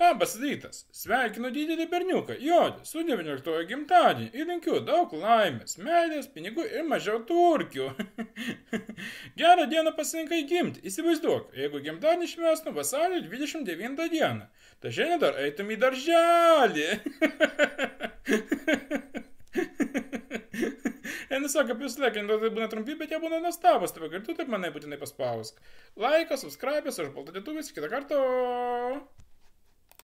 Labas rytas, sveikinu didelį berniuką, Jodį, su 19 gimtadieniu ir linkiu daug laimės, meilės, pinigų ir mažiau turkių. Gerą dieną pasirinkai gimti, įsivaizduok, jeigu gimtadienį švęstum vasario 29 dieną, tai šiandien dar eitum į darželį. Я не сак apie Slack, tai būna trumpi, bet jie būna nuostabus, tai kartu taip mane būtinai paspausk. Laikas, subscribe, aš baltatėtuvis, kitą kartą.